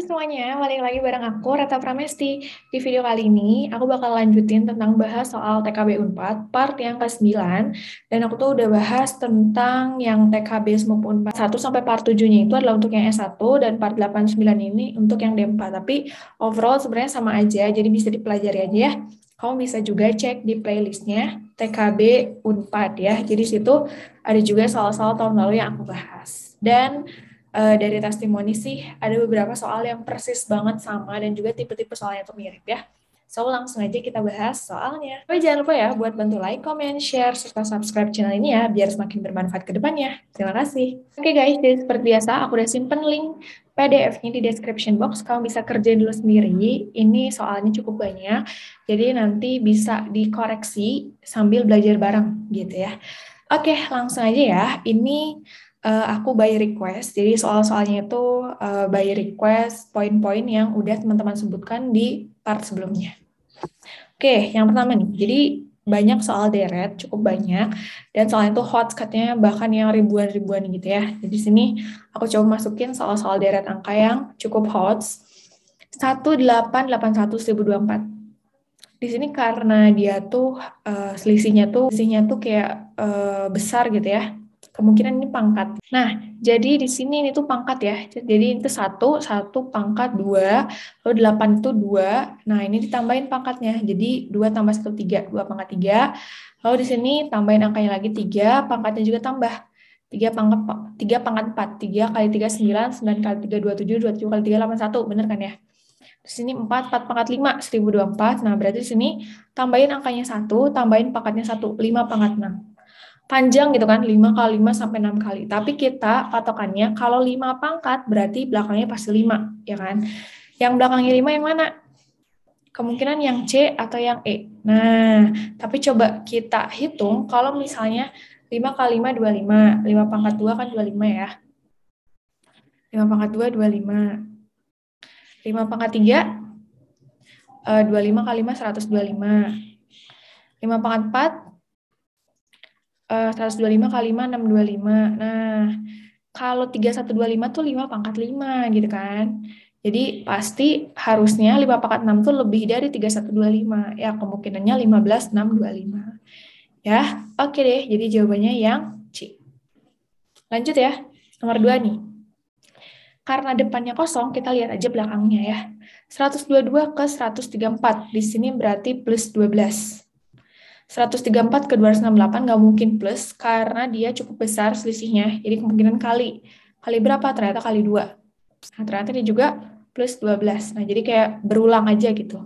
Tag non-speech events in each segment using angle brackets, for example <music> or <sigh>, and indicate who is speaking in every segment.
Speaker 1: Hai semuanya, balik lagi bareng aku Reta Pramesti. Di video kali ini, aku bakal lanjutin tentang bahas soal TKB Unpad part yang ke-9 dan aku tuh udah bahas tentang yang TKB SMUP Unpad 1 sampai part 7-nya itu adalah untuk yang S1 dan part 8 ini untuk yang D4. Tapi overall sebenarnya sama aja, jadi bisa dipelajari aja ya. Kamu bisa juga cek di playlistnya TKB Unpad ya. Jadi situ ada juga soal-soal tahun lalu yang aku bahas. Dan uh, dari testimoni sih ada beberapa soal yang persis banget sama dan juga tipe-tipe soalnya tuh mirip ya. So, langsung aja kita bahas soalnya. Tapi oh, jangan lupa ya buat bantu like, comment, share, serta subscribe channel ini ya, biar semakin bermanfaat ke depannya. Terima kasih. Oke okay guys, jadi seperti biasa aku udah simpen link PDF-nya di description box. Kamu bisa kerja dulu sendiri. Ini soalnya cukup banyak, jadi nanti bisa dikoreksi sambil belajar bareng gitu ya. Oke, okay, langsung aja ya. Ini uh, aku by request. Jadi soal-soalnya itu uh, by request poin-poin yang udah teman-teman sebutkan di part sebelumnya. Oke, yang pertama nih. Jadi banyak soal deret, cukup banyak. Dan soalnya itu hot katanya bahkan yang ribuan-ribuan gitu ya. Jadi sini aku coba masukin soal-soal deret angka yang cukup hot. 1881024. Di sini karena dia tuh uh, selisihnya tuh selisihnya tuh kayak uh, besar gitu ya kemungkinan ini pangkat. Nah, jadi di sini ini tuh pangkat ya. Jadi itu satu, satu pangkat dua, lalu delapan itu dua. Nah, ini ditambahin pangkatnya. Jadi dua tambah satu tiga, dua pangkat tiga. Lalu di sini tambahin angkanya lagi tiga, pangkatnya juga tambah. Tiga pangkat tiga pangkat empat, tiga kali tiga sembilan, sembilan kali tiga dua tujuh, dua tujuh kali tiga delapan satu, bener kan ya? Terus ini 4, 4 pangkat 5, 1024. Nah, berarti di sini tambahin angkanya 1, tambahin pangkatnya 1, 5 pangkat 6 panjang gitu kan 5 kali 5 sampai 6 kali. Tapi kita patokannya kalau 5 pangkat berarti belakangnya pasti 5, ya kan? Yang belakangnya 5 yang mana? Kemungkinan yang C atau yang E. Nah, tapi coba kita hitung kalau misalnya 5 kali 5 25, 5 pangkat 2 kan 25 ya. 5 pangkat 2 25. 5 pangkat 3 25 eh, kali 5 125. 5 pangkat 4 Eh, uh, 125 kali 5 625. Nah, kalau 3125 tuh 5 pangkat 5 gitu kan. Jadi pasti harusnya 5 pangkat 6 tuh lebih dari 3125. Ya kemungkinannya 15625. Ya, oke okay deh. Jadi jawabannya yang C. Lanjut ya. Nomor 2 nih. Karena depannya kosong, kita lihat aja belakangnya ya. 122 ke 134. Di sini berarti plus 12. 134 ke 268 nggak mungkin plus karena dia cukup besar selisihnya. Jadi kemungkinan kali. Kali berapa? Ternyata kali 2. Nah, ternyata dia juga plus 12. Nah, jadi kayak berulang aja gitu.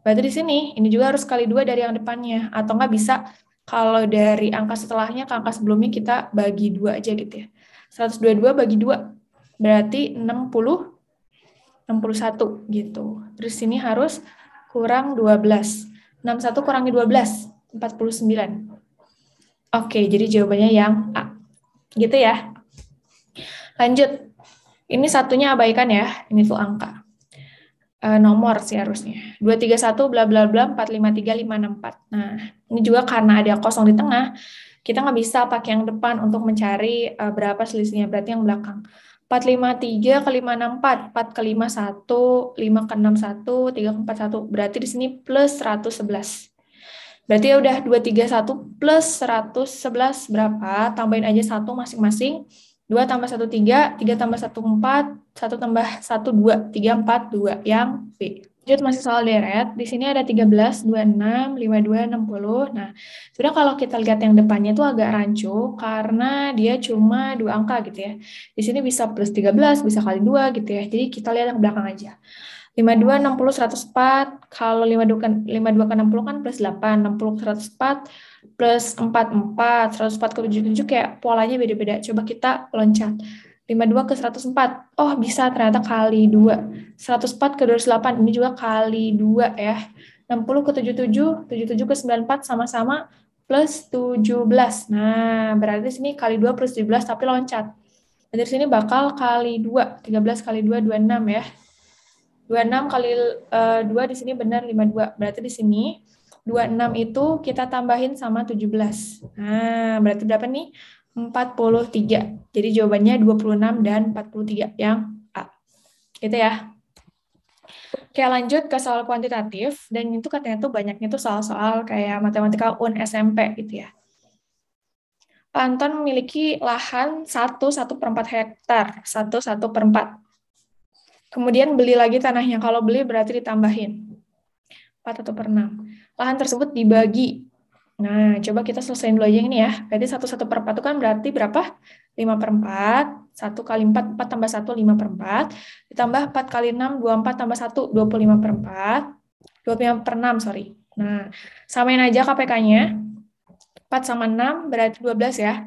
Speaker 1: Berarti di sini, ini juga harus kali 2 dari yang depannya. Atau nggak bisa kalau dari angka setelahnya ke angka sebelumnya kita bagi 2 aja gitu ya. 122 bagi 2, berarti 60, 61 gitu. Terus sini harus kurang 12. 61 kurangi 12, 49. Oke, jadi jawabannya yang A. Gitu ya. Lanjut. Ini satunya abaikan ya. Ini tuh angka. E, nomor sih harusnya. 231 bla bla bla 453 564. Nah, ini juga karena ada kosong di tengah, kita nggak bisa pakai yang depan untuk mencari e, berapa selisihnya. Berarti yang belakang. 453 ke 564, 4 ke 51, 5 ke 61, 3 ke 41. Berarti di sini plus 111. Berarti ya udah 231 plus 111 berapa? Tambahin aja satu masing-masing. 2 tambah 1, 3. 3 tambah 1, 4. 1 tambah 1, 2. 3, 4, 2. Yang B. Lanjut masih soal deret. Di sini ada 13, 26, 52, 60. Nah, sudah kalau kita lihat yang depannya itu agak rancu karena dia cuma dua angka gitu ya. Di sini bisa plus 13, bisa kali 2 gitu ya. Jadi kita lihat yang belakang aja. 52 60 104 kalau 52 kan 52 ke 60 kan plus 8 60 ke 104 plus 44 104 ke 77 kayak polanya beda-beda coba kita loncat 52 ke 104 oh bisa ternyata kali 2 104 ke 208 ini juga kali 2 ya 60 ke 77 77 ke 94 sama-sama plus 17 nah berarti sini kali 2 plus 17 tapi loncat dari sini bakal kali 2 13 kali 2 26 ya 26 kali uh, eh, 2 di sini benar 52. Berarti di sini 26 itu kita tambahin sama 17. Nah, berarti berapa nih? 43. Jadi jawabannya 26 dan 43 yang A. Gitu ya. Oke, lanjut ke soal kuantitatif. Dan itu katanya tuh banyaknya tuh soal-soal kayak matematika UN SMP gitu ya. Panton memiliki lahan 1, 1 per 4 hektar, 1, 1 per 4 Kemudian beli lagi tanahnya. Kalau beli berarti ditambahin. 4 atau per 6. Lahan tersebut dibagi. Nah, coba kita selesaiin dulu aja ini ya. Berarti 1, 1 per 4 itu kan berarti berapa? 5 per 4. 1 kali 4, 4 tambah 1, 5 per 4. Ditambah 4 kali 6, 24 tambah 1, 25 per 4. 25 per 6, sorry. Nah, samain aja KPK-nya. 4 sama 6 berarti 12 ya.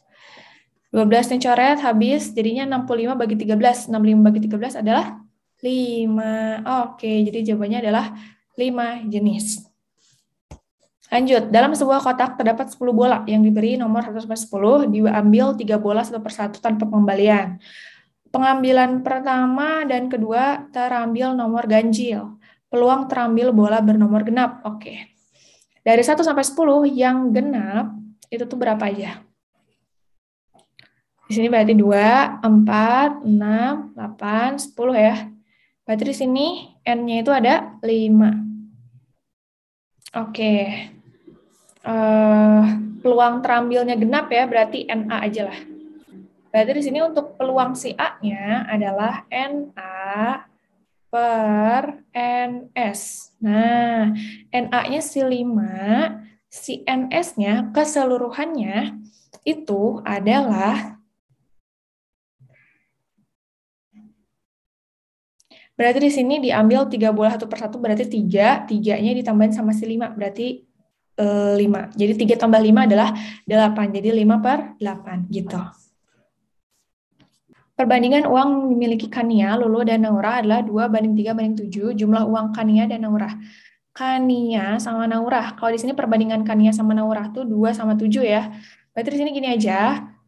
Speaker 1: 12 nih coret habis jadinya 65 bagi 13. 65 bagi 13 adalah 5. Oke, jadi jawabannya adalah 5 jenis. Lanjut, dalam sebuah kotak terdapat 10 bola yang diberi nomor 110, diambil 3 bola satu persatu tanpa pengembalian. Pengambilan pertama dan kedua terambil nomor ganjil. Peluang terambil bola bernomor genap. Oke. Dari 1 sampai 10 yang genap itu tuh berapa aja? Ya? Di sini berarti 2, 4, 6, 8, 10 ya. Berarti di sini N-nya itu ada 5. Oke. Uh, peluang terambilnya genap ya, berarti NA aja lah. Berarti di sini untuk peluang si A-nya adalah NA per NS. Nah, NA-nya si 5, si NS-nya keseluruhannya itu adalah Berarti di sini diambil tiga bola satu persatu berarti tiga, tiganya ditambahin sama si lima berarti eh, lima. Jadi tiga tambah lima adalah delapan. Jadi lima per delapan gitu. Perbandingan uang dimiliki Kania, Lulu, dan Naura adalah 2 banding 3 banding 7 jumlah uang Kania dan Naura. Kania sama Naura. Kalau di sini perbandingan Kania sama Naura tuh 2 sama 7 ya. Berarti di sini gini aja,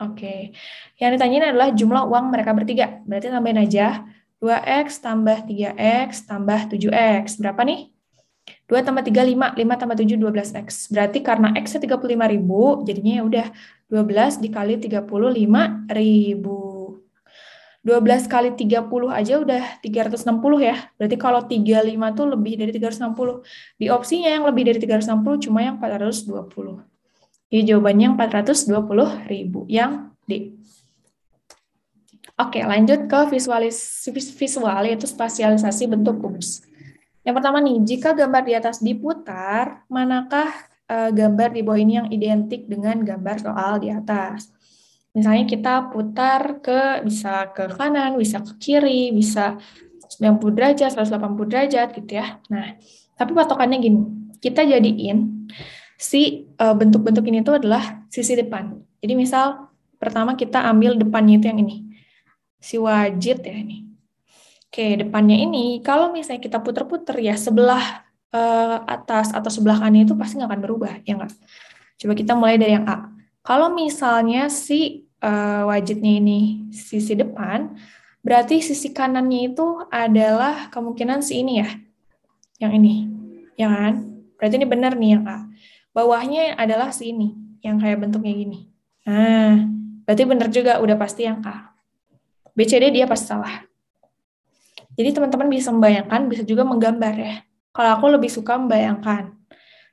Speaker 1: Oke. Okay. Yang ditanyain adalah jumlah uang mereka bertiga. Berarti tambahin aja 2x tambah 3x tambah 7x. Berapa nih? 2 tambah 3, 5. 5 tambah 7, 12x. Berarti karena x 35 ribu, jadinya ya udah 12 dikali 35 ribu. 12 kali 30 aja udah 360 ya. Berarti kalau 35 tuh lebih dari 360. Di opsinya yang lebih dari 360 cuma yang 420. Jadi jawabannya 420 ribu yang D. Oke, lanjut ke visualis, visual, yaitu spasialisasi bentuk kubus. Yang pertama nih, jika gambar di atas diputar, manakah uh, gambar di bawah ini yang identik dengan gambar soal di atas? Misalnya kita putar ke, bisa ke kanan, bisa ke kiri, bisa 90 derajat, 180 derajat gitu ya. Nah, tapi patokannya gini, kita jadiin si eh, bentuk-bentuk ini itu adalah sisi depan. Jadi misal pertama kita ambil depannya itu yang ini. Si wajit ya ini. Oke, depannya ini kalau misalnya kita puter-puter ya sebelah uh, atas atau sebelah kanan itu pasti nggak akan berubah, ya nggak? Coba kita mulai dari yang A. Kalau misalnya si eh, wajitnya ini sisi depan, berarti sisi kanannya itu adalah kemungkinan si ini ya, yang ini, ya kan? Berarti ini benar nih yang A bawahnya adalah sini, yang kayak bentuknya gini. Nah, berarti benar juga, udah pasti yang A. BCD dia pasti salah. Jadi teman-teman bisa membayangkan, bisa juga menggambar ya. Kalau aku lebih suka membayangkan.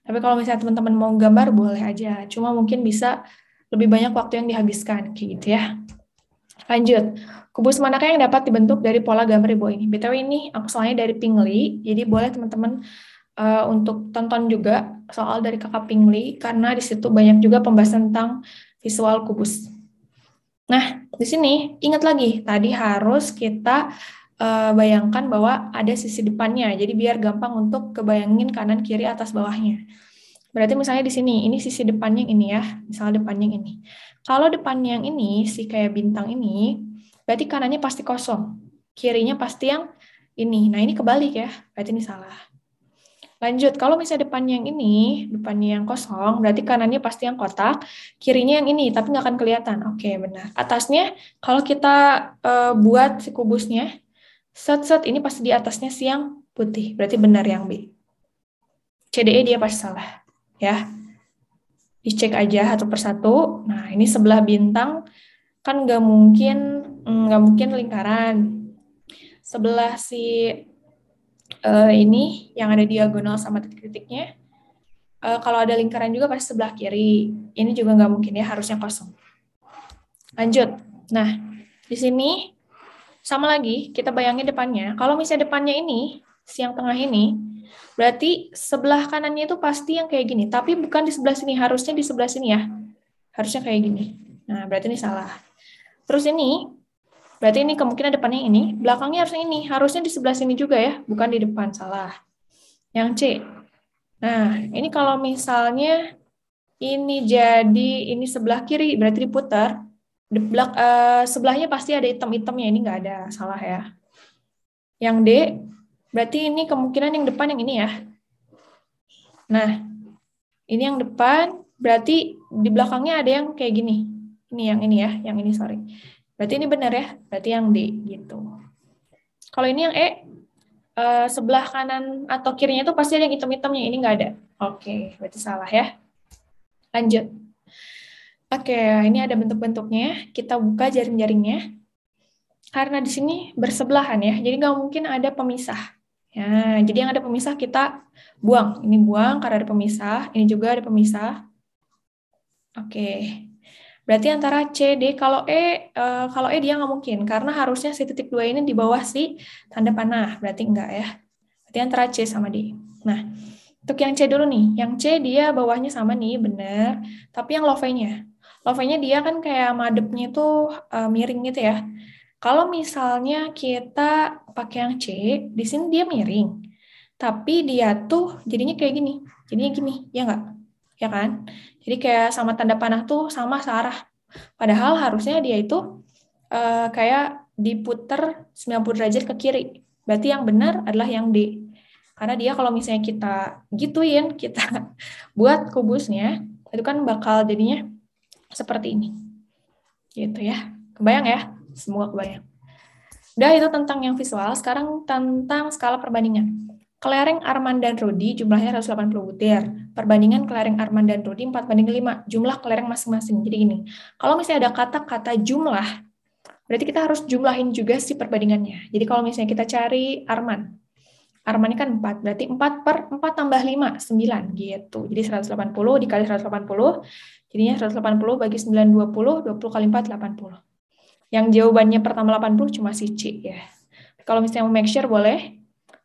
Speaker 1: Tapi kalau misalnya teman-teman mau gambar, boleh aja. Cuma mungkin bisa lebih banyak waktu yang dihabiskan, kayak gitu ya. Lanjut, kubus manakah yang dapat dibentuk dari pola gambar di ini? BTW ini aku soalnya dari Pingli, jadi boleh teman-teman uh, untuk tonton juga soal dari kakak Pingli karena di situ banyak juga pembahasan tentang visual kubus. Nah, di sini ingat lagi tadi harus kita uh, bayangkan bahwa ada sisi depannya. Jadi biar gampang untuk kebayangin kanan kiri atas bawahnya. Berarti misalnya di sini, ini sisi depannya ini ya, misalnya depannya yang ini. Kalau depannya yang ini, si kayak bintang ini, berarti kanannya pasti kosong. Kirinya pasti yang ini. Nah, ini kebalik ya, berarti ini salah. Lanjut, kalau misalnya depannya yang ini, depannya yang kosong, berarti kanannya pasti yang kotak, kirinya yang ini, tapi nggak akan kelihatan. Oke, benar. Atasnya, kalau kita uh, buat si kubusnya, set-set ini pasti di atasnya siang putih. Berarti benar yang B. CDE dia pasti salah. Ya. Dicek aja satu persatu. Nah, ini sebelah bintang kan nggak mungkin mm, nggak mungkin lingkaran. Sebelah si uh, ini yang ada diagonal sama titik-titiknya. Uh, eh, kalau ada lingkaran juga pasti sebelah kiri. Ini juga nggak mungkin ya, harusnya kosong. Lanjut. Nah, di sini sama lagi, kita bayangin depannya. Kalau misalnya depannya ini, siang tengah ini, berarti sebelah kanannya itu pasti yang kayak gini. Tapi bukan di sebelah sini, harusnya di sebelah sini ya. Harusnya kayak gini. Nah, berarti ini salah. Terus ini Berarti ini kemungkinan depannya ini, belakangnya harusnya ini. Harusnya di sebelah sini juga ya, bukan di depan, salah. Yang C. Nah, ini kalau misalnya ini jadi ini sebelah kiri, berarti diputar. belak, eh, sebelahnya pasti ada item-itemnya, ini nggak ada, salah ya. Yang D, berarti ini kemungkinan yang depan yang ini ya. Nah, ini yang depan, berarti di belakangnya ada yang kayak gini. Ini yang ini ya, yang ini sorry. Berarti ini benar ya? Berarti yang D gitu. Kalau ini yang E, eh, sebelah kanan atau kirinya itu pasti ada yang hitam-hitamnya. Ini nggak ada. Oke, berarti salah ya. Lanjut. Oke, ini ada bentuk-bentuknya. Kita buka jaring-jaringnya. Karena di sini bersebelahan ya, jadi nggak mungkin ada pemisah. Ya, jadi yang ada pemisah kita buang. Ini buang karena ada pemisah. Ini juga ada pemisah. Oke. Berarti hmm. antara C, D, kalau E, uh, kalau E dia nggak mungkin, karena harusnya si titik dua ini di bawah si tanda panah, berarti enggak ya. Berarti antara C sama D. Nah, untuk yang C dulu nih, yang C dia bawahnya sama nih, bener Tapi yang love-nya, love-nya dia kan kayak madepnya itu uh, miring gitu ya. Kalau misalnya kita pakai yang C, di sini dia miring. Tapi dia tuh jadinya kayak gini. Jadinya gini, ya enggak ya kan? Jadi kayak sama tanda panah tuh sama searah. Padahal hmm. harusnya dia itu uh, kayak diputer 90 derajat ke kiri. Berarti yang benar adalah yang D. Karena dia kalau misalnya kita gituin, kita <laughs> buat kubusnya, itu kan bakal jadinya seperti ini. Gitu ya. Kebayang ya? Semua kebayang. Udah itu tentang yang visual, sekarang tentang skala perbandingan. Kelereng Arman dan Rudi jumlahnya 180 butir. Perbandingan kelereng Arman dan Rudi 4 banding 5, jumlah kelereng masing-masing. Jadi ini. kalau misalnya ada kata-kata jumlah, berarti kita harus jumlahin juga si perbandingannya. Jadi kalau misalnya kita cari Arman, Arman ini kan 4, berarti 4 per 4 tambah 5, 9 gitu. Jadi 180 dikali 180, jadinya 180 bagi 9, 20, 20 kali 4, 80. Yang jawabannya pertama 80 cuma si C ya. Kalau misalnya mau make sure boleh,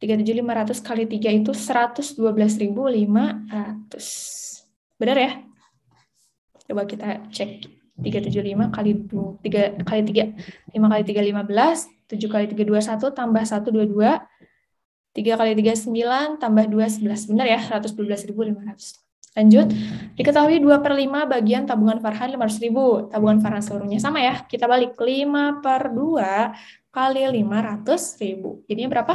Speaker 1: 37500 kali 3 itu 112500. Benar ya? Coba kita cek 375 kali 2, 3 kali 3 5 kali 3 15, 7 kali 3 21 tambah 1 22 3 kali 3 9 tambah 2 11. Benar ya? 112.500. Lanjut. Diketahui 2 ya, per 5 bagian tabungan Farhan 500.000. Tabungan Farhan seluruhnya sama ya. Kita balik. 5 per 2 kali 500.000. Jadinya berapa?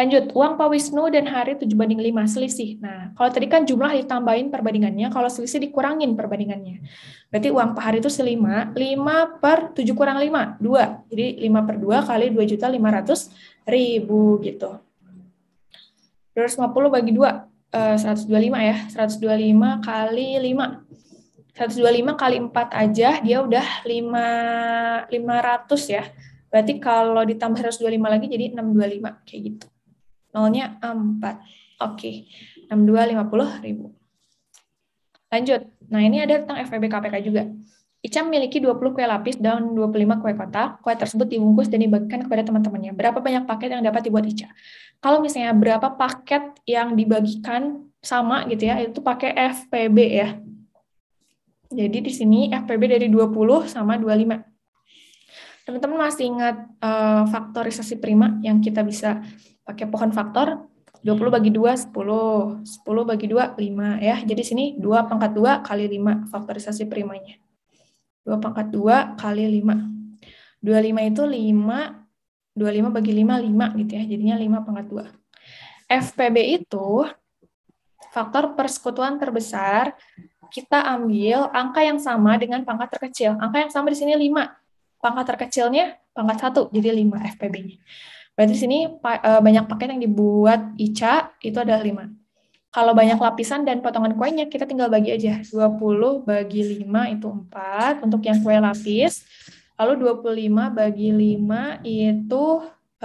Speaker 1: Lanjut, uang Pak Wisnu dan hari 7 banding 5 selisih. Nah, kalau tadi kan jumlah ditambahin perbandingannya, kalau selisih dikurangin perbandingannya. Berarti uang Pak hari itu selima, 5 per 7 kurang 5, 2. Jadi 5 per 2 kali 2 juta 500 ribu gitu. 250 bagi 2, eh, 125 ya. 125 kali 5. 125 kali 4 aja dia udah 5, 500 ya. Berarti kalau ditambah 125 lagi jadi 625 kayak gitu. Nolnya 4. Oke. Okay. ribu. Lanjut. Nah, ini ada tentang FEB KPK juga. Icam memiliki 20 kue lapis dan 25 kue kotak. Kue tersebut dibungkus dan dibagikan kepada teman-temannya. Berapa banyak paket yang dapat dibuat Ica? Kalau misalnya berapa paket yang dibagikan sama gitu ya, itu pakai FPB ya. Jadi di sini FPB dari 20 sama 25. Teman-teman masih ingat uh, faktorisasi prima yang kita bisa pakai pohon faktor 20 hmm. bagi 2 10, 10 bagi 2 5 ya. Jadi sini 2 pangkat 2 kali 5 faktorisasi primanya. 2 pangkat 2 kali 5. 25 itu 5 25 bagi 5 5 gitu ya. Jadinya 5 pangkat 2. FPB itu faktor persekutuan terbesar kita ambil angka yang sama dengan pangkat terkecil. Angka yang sama di sini 5. Pangkat terkecilnya pangkat 1 jadi 5 FPB-nya. Berarti nah, sini eh, banyak paket yang dibuat Ica itu ada 5. Kalau banyak lapisan dan potongan kuenya, kita tinggal bagi aja. 20 bagi 5 itu 4 untuk yang kue lapis. Lalu 25 bagi 5 itu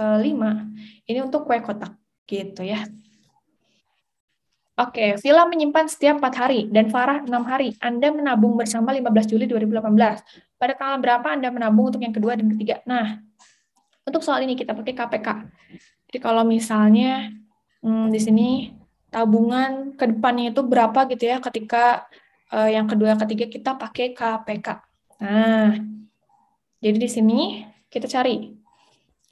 Speaker 1: 5. Eh, Ini untuk kue kotak gitu ya. Oke, okay, Villa menyimpan setiap 4 hari dan Farah 6 hari. Anda menabung bersama 15 Juli 2018. Pada tanggal berapa Anda menabung untuk yang kedua dan ketiga? Nah, untuk soal ini kita pakai KPK. Jadi kalau misalnya hmm, di sini tabungan ke depannya itu berapa gitu ya ketika eh, yang kedua ketiga kita pakai KPK. Nah, jadi di sini kita cari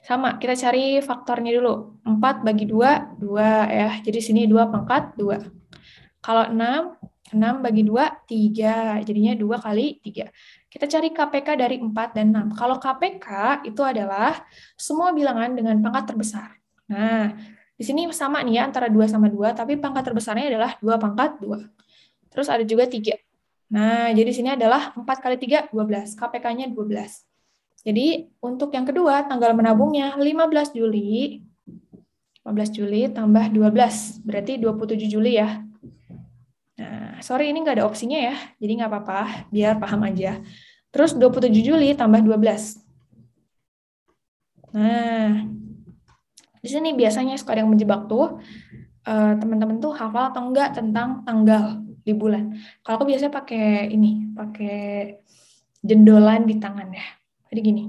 Speaker 1: sama, kita cari faktornya dulu. 4 bagi 2, 2 ya. Jadi sini 2 pangkat 2. Kalau 6, 6 bagi 2, 3. Jadinya 2 kali 3. Kita cari KPK dari 4 dan 6. Kalau KPK itu adalah semua bilangan dengan pangkat terbesar. Nah, di sini sama nih ya antara 2 sama 2, tapi pangkat terbesarnya adalah 2 pangkat 2. Terus ada juga 3. Nah, jadi sini adalah 4 kali 3, 12. KPK-nya 12. Jadi untuk yang kedua, tanggal menabungnya 15 Juli 15 Juli tambah 12, berarti 27 Juli ya. Nah, sorry ini nggak ada opsinya ya, jadi nggak apa-apa, biar paham aja. Terus 27 Juli tambah 12. Nah, di sini biasanya suka yang menjebak tuh eh, teman-teman tuh hafal atau enggak tentang tanggal di bulan. Kalau aku biasanya pakai ini, pakai jendolan di tangan ya. Jadi gini.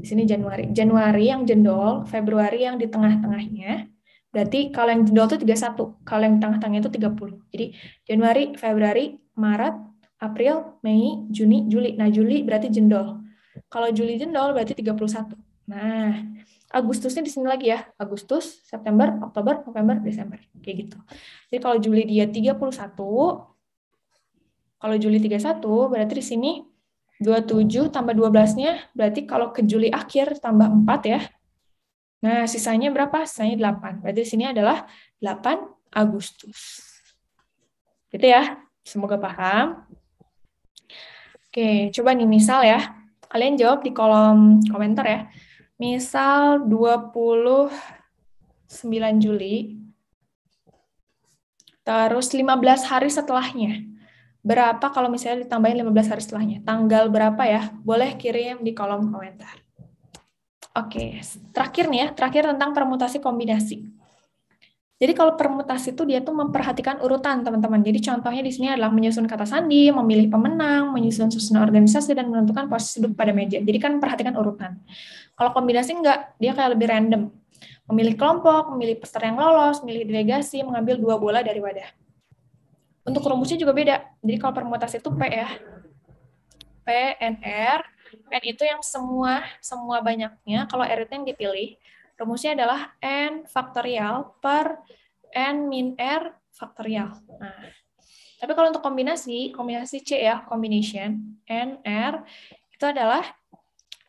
Speaker 1: Di sini Januari. Januari yang jendol, Februari yang di tengah-tengahnya. Berarti kalau yang jendol itu 31, kalau yang tengah-tengahnya itu 30. Jadi Januari, Februari, Maret, April, Mei, Juni, Juli. Nah, Juli berarti jendol. Kalau Juli jendol berarti 31. Nah, Agustusnya di sini lagi ya. Agustus, September, Oktober, November, Desember. Kayak gitu. Jadi kalau Juli dia 31, kalau Juli 31 berarti di sini 27 tambah 12-nya berarti kalau ke Juli akhir tambah 4 ya. Nah, sisanya berapa? Sisanya 8. Berarti di sini adalah 8 Agustus. Gitu ya. Semoga paham. Oke, coba nih misal ya. Kalian jawab di kolom komentar ya. Misal 29 Juli, terus 15 hari setelahnya. Berapa kalau misalnya ditambahin 15 hari setelahnya? Tanggal berapa ya? Boleh kirim di kolom komentar. Oke, terakhir nih ya, terakhir tentang permutasi kombinasi. Jadi kalau permutasi itu dia tuh memperhatikan urutan, teman-teman. Jadi contohnya di sini adalah menyusun kata sandi, memilih pemenang, menyusun susunan organisasi, dan menentukan posisi duduk pada meja. Jadi kan perhatikan urutan. Kalau kombinasi enggak, dia kayak lebih random. Memilih kelompok, memilih peserta yang lolos, memilih delegasi, mengambil dua bola dari wadah. Untuk rumusnya juga beda. Jadi kalau permutasi itu P ya. PNR, N itu yang semua, semua banyaknya. Kalau R itu yang dipilih. Rumusnya adalah n faktorial per n min r faktorial. Nah, tapi kalau untuk kombinasi, kombinasi C ya, combination n r itu adalah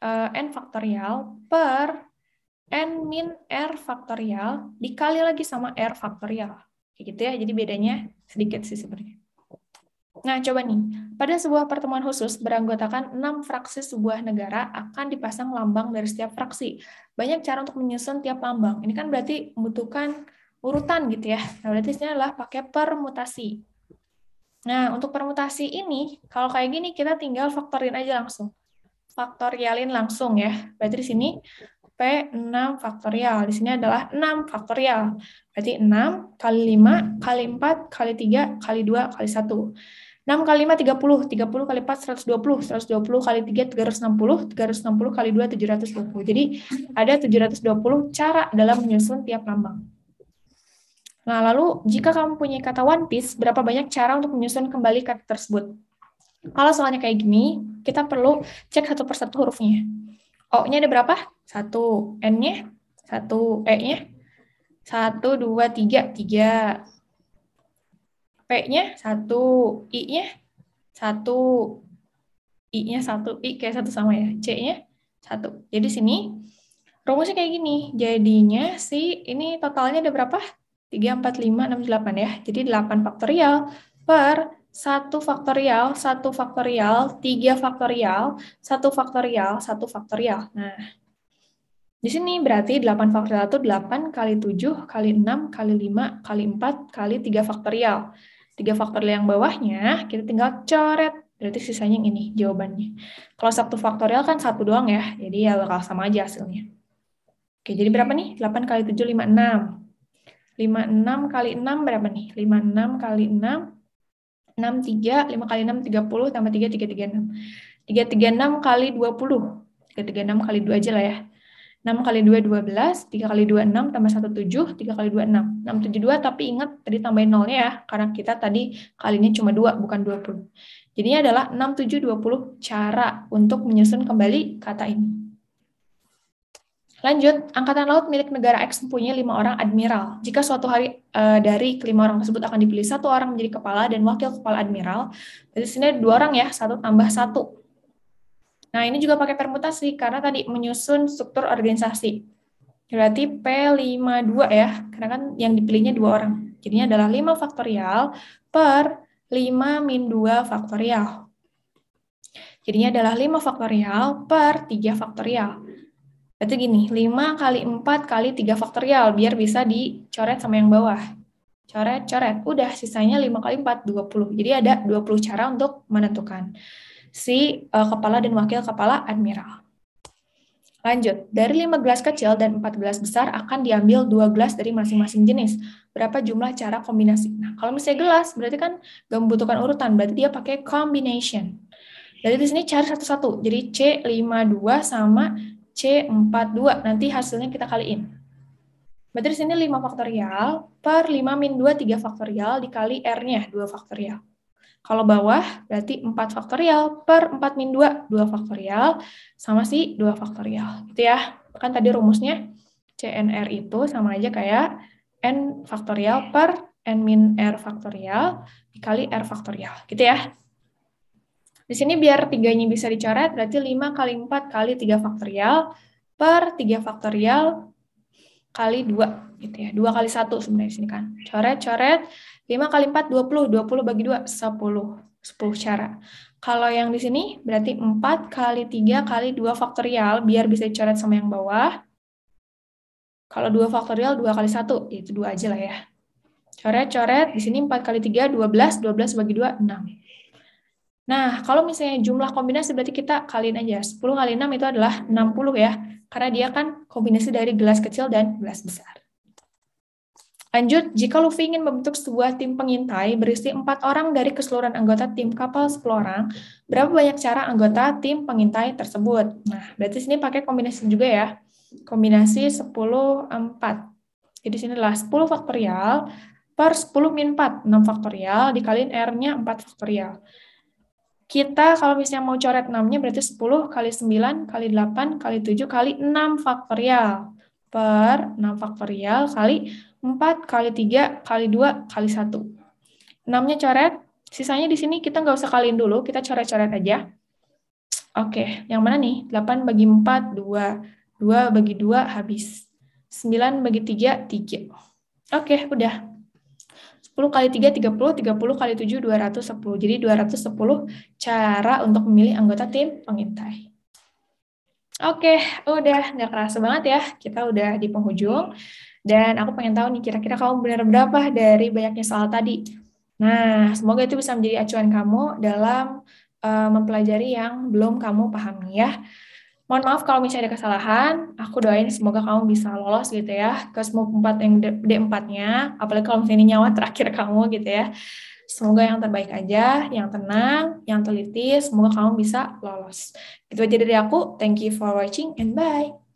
Speaker 1: uh, n faktorial per n min r faktorial dikali lagi sama r faktorial. Kayak gitu ya. Jadi bedanya sedikit sih sebenarnya. Nah, coba nih, pada sebuah pertemuan khusus beranggotakan enam fraksi sebuah negara akan dipasang lambang dari setiap fraksi. Banyak cara untuk menyusun tiap lambang. Ini kan berarti membutuhkan urutan gitu ya. Nah, berarti ini adalah pakai permutasi. Nah, untuk permutasi ini, kalau kayak gini kita tinggal faktorin aja langsung. Faktorialin langsung ya. Berarti di sini P6 faktorial. Di sini adalah 6 faktorial. Berarti 6 kali 5 kali 4 kali 3 kali 2 kali 1. 6 kali 5 30, 30 kali 4 120, 120 kali 3 360, 360 kali 2 720. Jadi ada 720 cara dalam menyusun tiap lambang. Nah, lalu jika kamu punya kata one piece, berapa banyak cara untuk menyusun kembali kata tersebut? Kalau soalnya kayak gini, kita perlu cek satu persatu hurufnya. O-nya ada berapa? Satu. N-nya? Satu. E-nya? Satu, dua, tiga. Tiga. P-nya satu, I-nya satu, I-nya satu, I kayak satu sama ya, C-nya satu. Jadi sini rumusnya kayak gini, jadinya si ini totalnya ada berapa? 3, 4, 5, 6, 8 ya. Jadi 8 faktorial per 1 faktorial, 1 faktorial, 3 faktorial, 1 faktorial, 1 faktorial. Nah, di sini berarti 8 faktorial itu 8 kali 7 kali 6 kali 5 kali 4 kali 3 faktorial. Tiga hmm. faktor yang bawahnya kita tinggal coret. Berarti sisanya yang ini jawabannya. Kalau satu faktorial kan satu doang ya, jadi ya bakal sama aja hasilnya. Oke, jadi berapa nih? 8 kali 7, 56. 56 kali 6 berapa nih? 56 kali 6 63, 5 kali 6 30 tambah 3 336. 336 kali 20. 336 kali 2 aja lah ya. 6 kali 2, 12. 3 kali 2, 6. Tambah 1, 7. 3 kali 2, 6. 6, 7, 2. Tapi ingat, tadi tambahin nolnya ya. Karena kita tadi kalinya cuma 2, bukan 20. Jadi ini adalah 6, 7, 20 cara untuk menyusun kembali kata ini. Lanjut, Angkatan Laut milik negara X mempunyai lima orang admiral. Jika suatu hari e, dari kelima orang tersebut akan dipilih satu orang menjadi kepala dan wakil kepala admiral, berarti sini ada dua orang ya, satu tambah satu. Nah, ini juga pakai permutasi karena tadi menyusun struktur organisasi. Berarti P52 ya, karena kan yang dipilihnya dua orang. Jadinya adalah 5 faktorial per 5 min 2 faktorial. Jadinya adalah 5 faktorial per 3 faktorial. Berarti gini, 5 kali 4 kali 3 faktorial biar bisa dicoret sama yang bawah. Coret, coret. Udah, sisanya 5 kali 4, 20. Jadi ada 20 cara untuk menentukan si uh, kepala dan wakil kepala admiral. Lanjut, dari 5 gelas kecil dan 4 gelas besar akan diambil 2 gelas dari masing-masing jenis. Berapa jumlah cara kombinasi? Nah, kalau misalnya gelas, berarti kan gak membutuhkan urutan, berarti dia pakai combination. Jadi di sini cari satu-satu, jadi C52 sama C42. Nanti hasilnya kita kaliin. Berarti di sini 5 faktorial per 5 min 2, 3 faktorial dikali R-nya 2 faktorial. Kalau bawah berarti 4 faktorial per 4 min 2, 2 faktorial sama si 2 faktorial. Gitu ya. Kan tadi rumusnya CNR itu sama aja kayak N faktorial per N min R faktorial dikali R faktorial. Gitu ya. Di sini biar tiganya bisa dicoret, berarti 5 kali 4 kali 3 faktorial per 3 faktorial kali 2 gitu ya. 2 kali 1 sebenarnya di sini kan. Coret-coret 5 kali 4, 20. 20 bagi 2, 10. 10 cara. Kalau yang di sini berarti 4 kali 3 kali 2 faktorial biar bisa dicoret sama yang bawah. Kalau 2 faktorial 2 kali 1, itu 2 aja lah ya. Coret-coret, di sini 4 kali 3, 12, 12 bagi 2, 6. Nah, kalau misalnya jumlah kombinasi berarti kita kaliin aja. 10 kali 6 itu adalah 60 ya, karena dia kan kombinasi dari gelas kecil dan gelas besar. Lanjut, jika Luffy ingin membentuk sebuah tim pengintai berisi empat orang dari keseluruhan anggota tim kapal 10 orang, berapa banyak cara anggota tim pengintai tersebut? Nah, berarti sini pakai kombinasi juga ya. Kombinasi 10, 4. Jadi sini adalah 10 faktorial per 10 min 4, 6 faktorial, dikaliin R-nya 4 faktorial. Kita kalau misalnya mau coret 6-nya berarti 10 kali 9 kali 8 kali 7 kali 6 faktorial per 6 faktorial kali 4 kali 3 kali 2 kali 1. 6-nya coret, sisanya di sini kita nggak usah kaliin dulu, kita coret-coret aja. Oke, yang mana nih? 8 bagi 4, 2. 2 bagi 2, habis. 9 bagi 3, 3. Oke, udah. 10 kali 3, 30. 30 kali 7, 210. Jadi 210 cara untuk memilih anggota tim pengintai. Oke, udah nggak kerasa banget ya. Kita udah di penghujung. Dan aku pengen tahu nih kira-kira kamu benar berapa dari banyaknya soal tadi. Nah, semoga itu bisa menjadi acuan kamu dalam uh, mempelajari yang belum kamu pahami ya. Mohon maaf kalau misalnya ada kesalahan, aku doain semoga kamu bisa lolos gitu ya ke semua empat yang D4-nya, apalagi kalau misalnya ini nyawa <laughs> terakhir kamu gitu ya. Semoga yang terbaik aja, yang tenang, yang teliti, semoga kamu bisa lolos. Itu aja dari aku. Thank you for watching and bye.